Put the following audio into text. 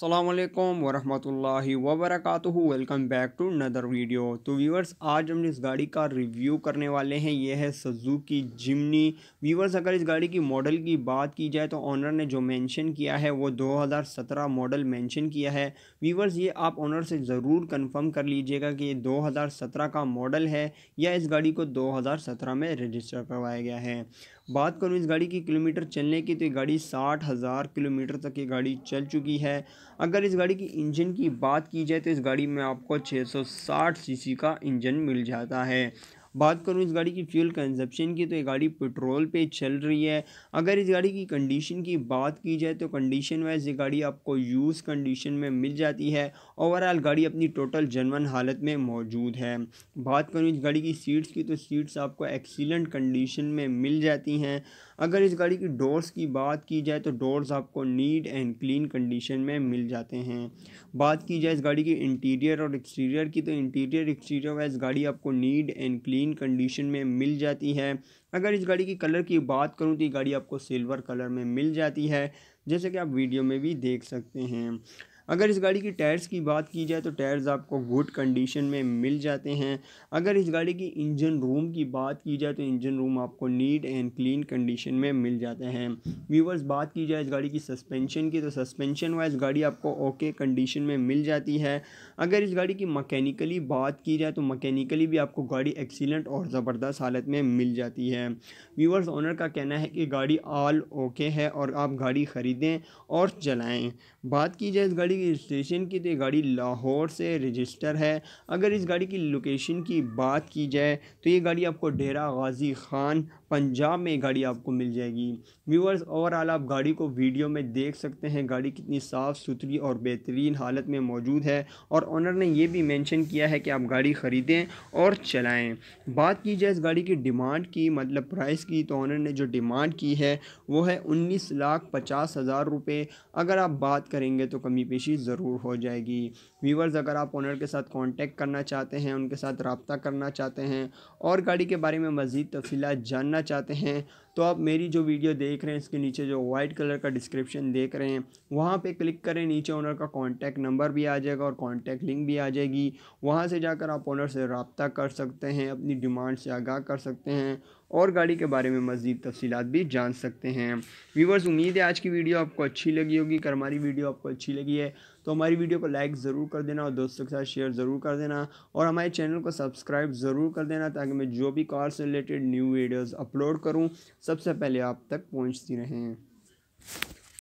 असलकम वरहमल वबरक welcome back to another video तो व्यूवर्स आज हम इस गाड़ी का रिव्यू करने वाले हैं यह है की जिमनी व्यूवर्स अगर इस गाड़ी की मॉडल की बात की जाए तो ऑनर ने जो मेंशन किया है वो 2017 मॉडल मेंशन किया है व्यूवर्स ये आप ऑनर से ज़रूर कंफर्म कर लीजिएगा कि ये 2017 का मॉडल है या इस गाड़ी को दो में रजिस्टर करवाया गया है बात करूँ इस गाड़ी की किलोमीटर चलने की तो ये गाड़ी साठ हज़ार किलोमीटर तक ये गाड़ी चल चुकी है अगर इस गाड़ी की इंजन की बात की जाए तो इस गाड़ी में आपको 660 सीसी का इंजन मिल जाता है बात करूँ इस गाड़ी की फ्यूल कंजप्शन की तो ये गाड़ी पेट्रोल पे चल रही है अगर इस गाड़ी की कंडीशन की बात की जाए तो कंडीशन वाइज ये गाड़ी आपको यूज़ कंडीशन में मिल जाती है ओवरऑल गाड़ी अपनी टोटल जनवन हालत में मौजूद है बात करूँ इस गाड़ी की सीट्स की तो सीट्स आपको एक्सीलेंट कंडीशन में मिल जाती हैं अगर इस गाड़ी की डोर्स की बात की जाए तो डोर्स आपको नीट एंड क्लीन कंडीशन में मिल जाते हैं बात की जाए इस गाड़ी की इंटीरियर और एक्सटीरियर की तो इंटीरियर एक्सटीरियर वाइज गाड़ी आपको नीट एंड क्लीन प्रीन कंडीशन में मिल जाती है अगर इस गाड़ी की कलर की बात करूँ तो ये गाड़ी आपको सिल्वर कलर में मिल जाती है जैसे कि आप वीडियो में भी देख सकते हैं अगर इस गाड़ी की टायर्स की बात की जाए तो टायर्स आपको गुड कंडीशन में मिल जाते हैं अगर इस गाड़ी की इंजन रूम की बात की जाए तो इंजन रूम आपको नीट एंड क्लीन कंडीशन में मिल जाते हैं व्यूवर्स बात की जाए इस गाड़ी की सस्पेंशन की तो सस्पेंशन वाइज गाड़ी आपको ओके कंडीशन में मिल जाती है अगर इस गाड़ी की मकैनिकली बात की जाए तो मकैनिकली भी आपको गाड़ी एक्सीलेंट और ज़बरदस्त हालत में मिल जाती है व्यूवर्स ऑनर का कहना है कि गाड़ी ऑल ओके है और आप गाड़ी ख़रीदें और चलाएँ बात की जाए इस गाड़ी गाड़ी की रजिस्ट्रेशन की तो ये गाड़ी लाहौर से रजिस्टर है अगर इस गाड़ी की लोकेशन की बात की जाए तो ये गाड़ी आपको डेरा गाजी खान पंजाब में गाड़ी आपको मिल जाएगी व्यूअर्स ओवरऑल आप गाड़ी को वीडियो में देख सकते हैं गाड़ी कितनी साफ़ सुथरी और बेहतरीन हालत में मौजूद है और ऑनर ने यह भी मेंशन किया है कि आप गाड़ी ख़रीदें और चलाएं बात की जाए इस गाड़ी की डिमांड की मतलब प्राइस की तो ऑनर ने जो डिमांड की है वो है उन्नीस लाख पचास हज़ार रुपये अगर आप बात करेंगे तो कमी पेशी ज़रूर हो जाएगी व्यूवर्स अगर आप ऑनर के साथ कॉन्टैक्ट करना चाहते हैं उनके साथ रबता करना चाहते हैं और गाड़ी के बारे में मज़ीद तफसीत जानना चाहते हैं तो आप मेरी जो वीडियो देख रहे हैं इसके नीचे जो वाइट कलर का डिस्क्रिप्शन देख रहे हैं वहाँ पे क्लिक करें नीचे ओनर का कॉन्टैक्ट नंबर भी आ जाएगा और कॉन्टैक्ट लिंक भी आ जाएगी वहाँ से जाकर आप ओनर से रबता कर सकते हैं अपनी डिमांड से आगाह कर सकते हैं और गाड़ी के बारे में मज़ीद तफसीत भी जान सकते हैं व्यूवर्स उम्मीद है आज की वीडियो आपको अच्छी लगी होगी अगर हमारी वीडियो आपको अच्छी लगी है तो हमारी वीडियो को लाइक ज़रूर कर देना और दोस्तों के साथ शेयर ज़रूर कर देना और हमारे चैनल को सब्सक्राइब ज़रूर कर देना ताकि मैं जो भी कार से रिलेटेड न्यू वीडियोज़ अपलोड करूँ सबसे पहले आप तक पहुँचती रहें